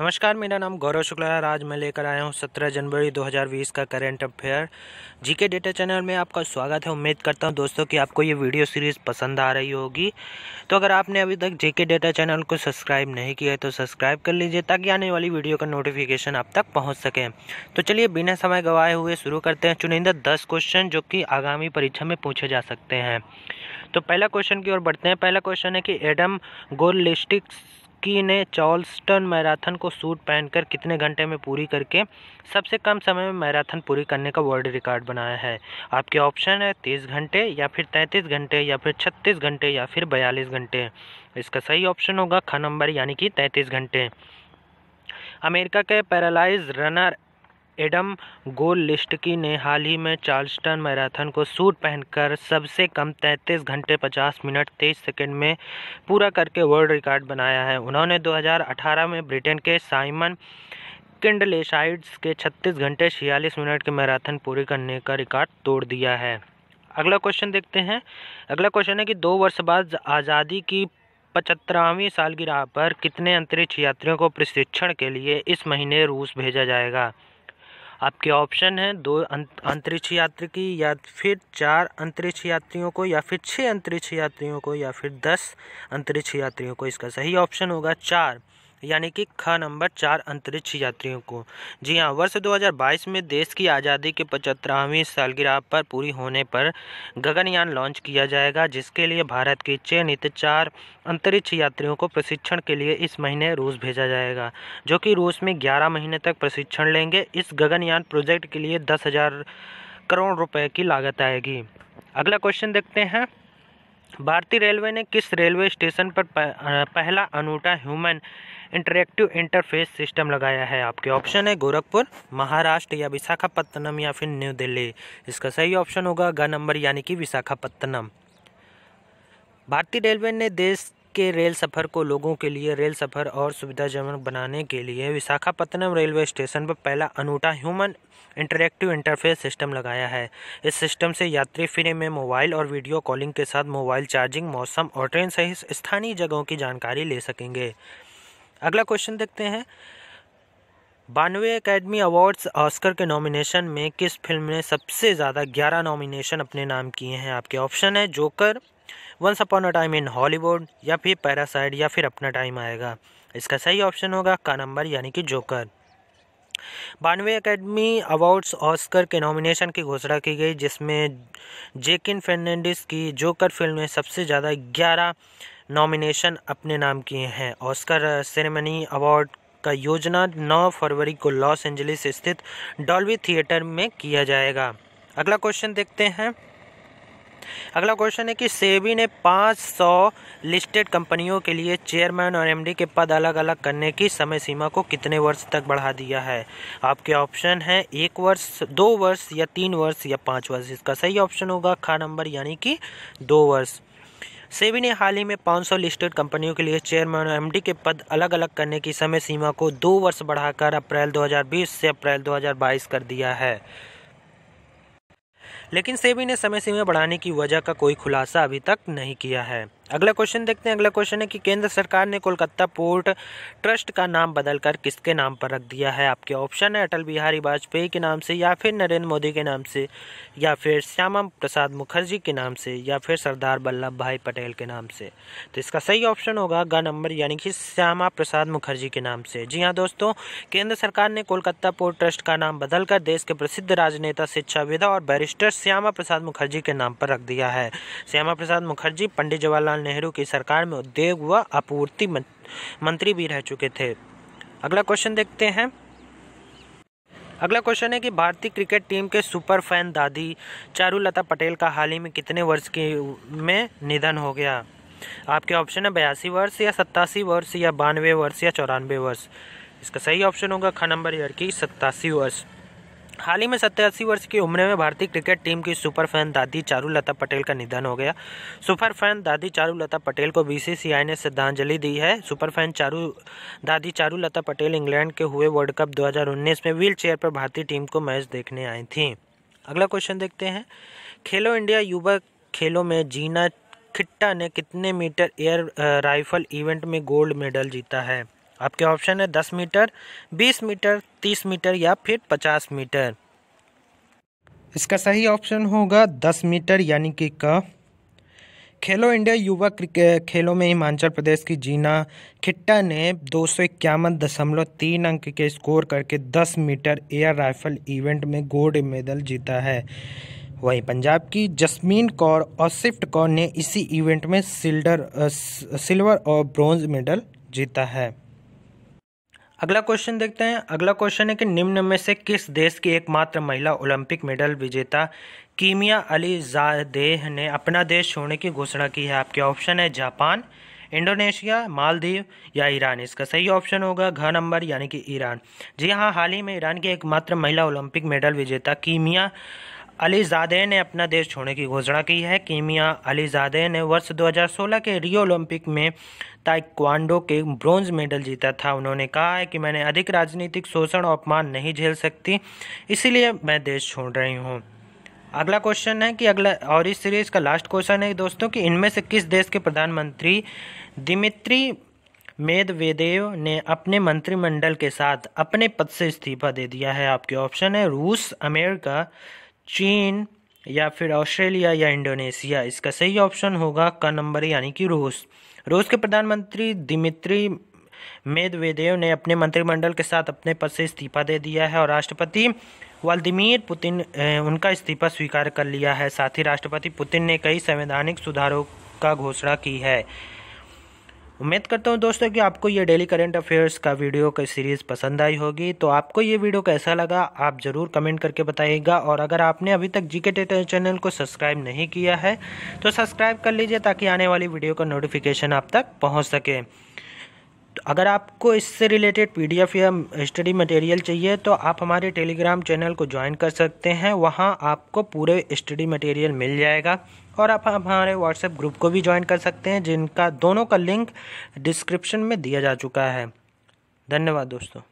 नमस्कार मेरा नाम गौरव शुक्ला है आज मैं लेकर आया हूँ 17 जनवरी 2020 का current affair GK data channel में आपका स्वागत है उम्मीद करता हूँ दोस्तों कि आपको ये वीडियो सीरीज़ पसंद आ रही होगी तो अगर आपने अभी तक जीके डेटा चैनल को सब्सक्राइब नहीं किया है तो सब्सक्राइब कर लीजिए ताकि आने वाली वीडियो का नोटिफिकेशन आप तक पहुँच सके तो चलिए बिना समय गंवाए हुए शुरू करते हैं चुनिंदा दस क्वेश्चन जो कि आगामी परीक्षा में पूछे जा सकते हैं तो पहला क्वेश्चन की ओर बढ़ते हैं पहला क्वेश्चन है कि एडम गोलिस्टिक्स मैकी ने चार्ल्सटन मैराथन को सूट पहनकर कितने घंटे में पूरी करके सबसे कम समय में मैराथन पूरी करने का वर्ल्ड रिकॉर्ड बनाया है आपके ऑप्शन है तीस घंटे या फिर तैंतीस घंटे या फिर छत्तीस घंटे या फिर बयालीस घंटे इसका सही ऑप्शन होगा ख नंबर यानी कि तैंतीस घंटे अमेरिका के पैरालाइज रनर एडम लिस्टकी ने हाल ही में चार्ल्सटन मैराथन को सूट पहनकर सबसे कम 33 घंटे 50 मिनट 23 सेकंड में पूरा करके वर्ल्ड रिकॉर्ड बनाया है उन्होंने 2018 में ब्रिटेन के साइमन किंडलेसाइड्स के 36 घंटे 46 मिनट के मैराथन पूरी करने का रिकॉर्ड तोड़ दिया है अगला क्वेश्चन देखते हैं अगला क्वेश्चन है कि दो वर्ष बाद आज़ादी की पचहत्तरवीं सालगिरह पर कितने अंतरिक्ष यात्रियों को प्रशिक्षण के लिए इस महीने रूस भेजा जाएगा आपके ऑप्शन हैं दो अंतरिक्ष यात्री की या फिर चार अंतरिक्ष यात्रियों को या फिर छः अंतरिक्ष यात्रियों को या फिर दस अंतरिक्ष यात्रियों को इसका सही ऑप्शन होगा चार यानी कि ख नंबर चार अंतरिक्ष यात्रियों को जी हाँ वर्ष 2022 में देश की आज़ादी के पचहत्तरवीं सालगिरह पर पूरी होने पर गगनयान लॉन्च किया जाएगा जिसके लिए भारत के चयनित चार अंतरिक्ष यात्रियों को प्रशिक्षण के लिए इस महीने रूस भेजा जाएगा जो कि रूस में ग्यारह महीने तक प्रशिक्षण लेंगे इस गगनयान प्रोजेक्ट के लिए दस हज़ार करोड़ रुपये की लागत आएगी अगला क्वेश्चन देखते हैं भारतीय रेलवे ने किस रेलवे स्टेशन पर पहला अनूठा ह्यूमन इंटरेक्टिव इंटरफेस सिस्टम लगाया है आपके ऑप्शन है गोरखपुर महाराष्ट्र या विशाखापत्तनम या फिर न्यू दिल्ली इसका सही ऑप्शन होगा ग नंबर यानी कि विशाखापत्तनम भारतीय रेलवे ने देश के रेल सफ़र को लोगों के लिए रेल सफ़र और सुविधाजनक बनाने के लिए विशाखापत्तनम रेलवे स्टेशन पर पहला अनूठा ह्यूमन इंटरेक्टिव इंटरफेस सिस्टम लगाया है इस सिस्टम से यात्री फ्री में मोबाइल और वीडियो कॉलिंग के साथ मोबाइल चार्जिंग मौसम और ट्रेन सहित स्थानीय जगहों की जानकारी ले सकेंगे अगला क्वेश्चन देखते हैं बानवे एकेडमी अवार्ड्स ऑस्कर के नॉमिनेशन में किस फिल्म ने सबसे ज़्यादा ग्यारह नॉमिनेशन अपने नाम किए हैं आपके ऑप्शन है Joker once upon a time in Hollywood या फिर पैरासाइड या फिर अपना टाइम आएगा इसका सही ऑप्शन होगा का नंबर यानी कि जोकर बानवे एकेडमी अवार्ड्स ऑस्कर के नॉमिनेशन की घोषणा की गई जिसमें जेकिन फर्नांडिस की जोकर फिल्म ने सबसे ज़्यादा ग्यारह नॉमिनेशन अपने नाम किए हैं ऑस्कर सेरेमनी अवार्ड का योजना 9 फरवरी को लॉस एंजलिस स्थित डॉल्वी थिएटर में किया जाएगा अगला क्वेश्चन देखते हैं अगला क्वेश्चन है कि सेबी ने 500 लिस्टेड कंपनियों के लिए चेयरमैन और एमडी के पद अलग अलग करने की समय सीमा को कितने वर्ष तक बढ़ा दिया है आपके ऑप्शन है एक वर्ष दो वर्ष या तीन वर्ष या पाँच वर्ष इसका सही ऑप्शन होगा खा नंबर यानी कि दो वर्ष सेबी ने हाल ही में 500 लिस्टेड कंपनियों के लिए चेयरमैन और एमडी के पद अलग अलग करने की समय सीमा को दो वर्ष बढ़ाकर अप्रैल 2020 से अप्रैल 2022 कर दिया है लेकिन सेबी ने समय सीमा बढ़ाने की वजह का कोई खुलासा अभी तक नहीं किया है अगला क्वेश्चन देखते हैं अगला क्वेश्चन है कि केंद्र सरकार ने कोलकाता पोर्ट ट्रस्ट का नाम बदलकर किसके नाम पर रख दिया है आपके ऑप्शन है अटल बिहारी वाजपेयी के नाम से या फिर नरेंद्र मोदी के नाम से या फिर श्यामा प्रसाद मुखर्जी के नाम से या फिर सरदार वल्लभ भाई पटेल के नाम से तो इसका सही ऑप्शन होगा ग नंबर यानी कि श्यामा प्रसाद मुखर्जी के नाम से जी हाँ दोस्तों केंद्र सरकार ने कोलकाता पोर्ट ट्रस्ट का नाम बदलकर देश के प्रसिद्ध राजनेता शिक्षाविदा और बैरिस्टर श्यामा प्रसाद मुखर्जी के नाम पर रख दिया है श्यामा प्रसाद मुखर्जी पंडित जवाहरलाल जवाहरलाल नेहरू की सरकार में उद्योग व आपूर्ति मंत्री भी रह चुके थे अगला क्वेश्चन देखते हैं अगला क्वेश्चन है कि भारतीय क्रिकेट टीम के सुपर फैन दादी चारूलता पटेल का हाल ही में कितने वर्ष के में निधन हो गया आपके ऑप्शन है बयासी वर्ष या सत्तासी वर्ष या बानवे वर्ष या चौरानवे वर्ष इसका सही ऑप्शन होगा ख नंबर ईयर की सत्तासी वर्ष हाल ही में सत्तासी वर्ष की उम्र में भारतीय क्रिकेट टीम की सुपर फैन दादी चारूलता पटेल का निधन हो गया सुपर फैन दादी चारूलता पटेल को बीसीसीआई ने श्रद्धांजलि दी है सुपर फैन चारू दादी चारूलता पटेल इंग्लैंड के हुए वर्ल्ड कप 2019 में व्हील चेयर पर भारतीय टीम को मैच देखने आई थी अगला क्वेश्चन देखते हैं खेलो इंडिया युवा खेलों में जीना खिट्टा ने कितने मीटर एयर राइफल इवेंट में गोल्ड मेडल जीता है आपके ऑप्शन है दस मीटर बीस मीटर तीस मीटर या फिर पचास मीटर इसका सही ऑप्शन होगा दस मीटर यानी कि क खेलो इंडिया युवा क्रिकेट खेलों में हिमाचल प्रदेश की जीना खिट्टा ने दो सौ इक्यावन दशमलव तीन अंक के स्कोर करके दस मीटर एयर राइफल इवेंट में गोल्ड मेडल जीता है वहीं पंजाब की जसमीन कौर और सिफ्ट कौर ने इसी इवेंट में सिल्डर सिल्वर और ब्रॉन्ज मेडल जीता है अगला क्वेश्चन देखते हैं अगला क्वेश्चन है कि निम्न में से किस देश की एकमात्र महिला ओलंपिक मेडल विजेता कीमिया अली जादेह ने अपना देश छोड़ने की घोषणा की है आपके ऑप्शन है जापान इंडोनेशिया मालदीव या ईरान इसका सही ऑप्शन होगा घ नंबर यानी कि ईरान जी हाँ हाल ही में ईरान की एकमात्र महिला ओलंपिक मेडल विजेता कीमिया अली जादे ने अपना देश छोड़ने की घोषणा की है कीमिया जादे ने वर्ष 2016 के रियो ओलंपिक में ताइक्वांडो के ब्रॉन्ज मेडल जीता था उन्होंने कहा है कि मैंने अधिक राजनीतिक शोषण और अपमान नहीं झेल सकती इसीलिए मैं देश छोड़ रही हूँ अगला क्वेश्चन है कि अगला और इस सीरीज़ का लास्ट क्वेश्चन है दोस्तों कि इनमें से किस देश के प्रधानमंत्री दिमित्री मेदवेदेव ने अपने मंत्रिमंडल के साथ अपने पद से इस्तीफा दे दिया है आपके ऑप्शन है रूस अमेरिका चीन या फिर ऑस्ट्रेलिया या इंडोनेशिया इसका सही ऑप्शन होगा का नंबर यानी कि रूस रूस के प्रधानमंत्री दिमित्री मेदवेदेव ने अपने मंत्रिमंडल के साथ अपने पद से इस्तीफा दे दिया है और राष्ट्रपति व्लादिमीर पुतिन उनका इस्तीफा स्वीकार कर लिया है साथ ही राष्ट्रपति पुतिन ने कई संवैधानिक सुधारों का घोषणा की है उम्मीद करता हूँ दोस्तों कि आपको ये डेली करेंट अफेयर्स का वीडियो का सीरीज़ पसंद आई होगी तो आपको ये वीडियो कैसा लगा आप ज़रूर कमेंट करके बताइएगा और अगर आपने अभी तक जी के चैनल को सब्सक्राइब नहीं किया है तो सब्सक्राइब कर लीजिए ताकि आने वाली वीडियो का नोटिफिकेशन आप तक पहुँच सके अगर आपको इससे रिलेटेड एफ या स्टडी मटेरियल चाहिए तो आप हमारे टेलीग्राम चैनल को ज्वाइन कर सकते हैं वहाँ आपको पूरे स्टडी मटेरियल मिल जाएगा और आप हमारे व्हाट्सएप ग्रुप को भी ज्वाइन कर सकते हैं जिनका दोनों का लिंक डिस्क्रिप्शन में दिया जा चुका है धन्यवाद दोस्तों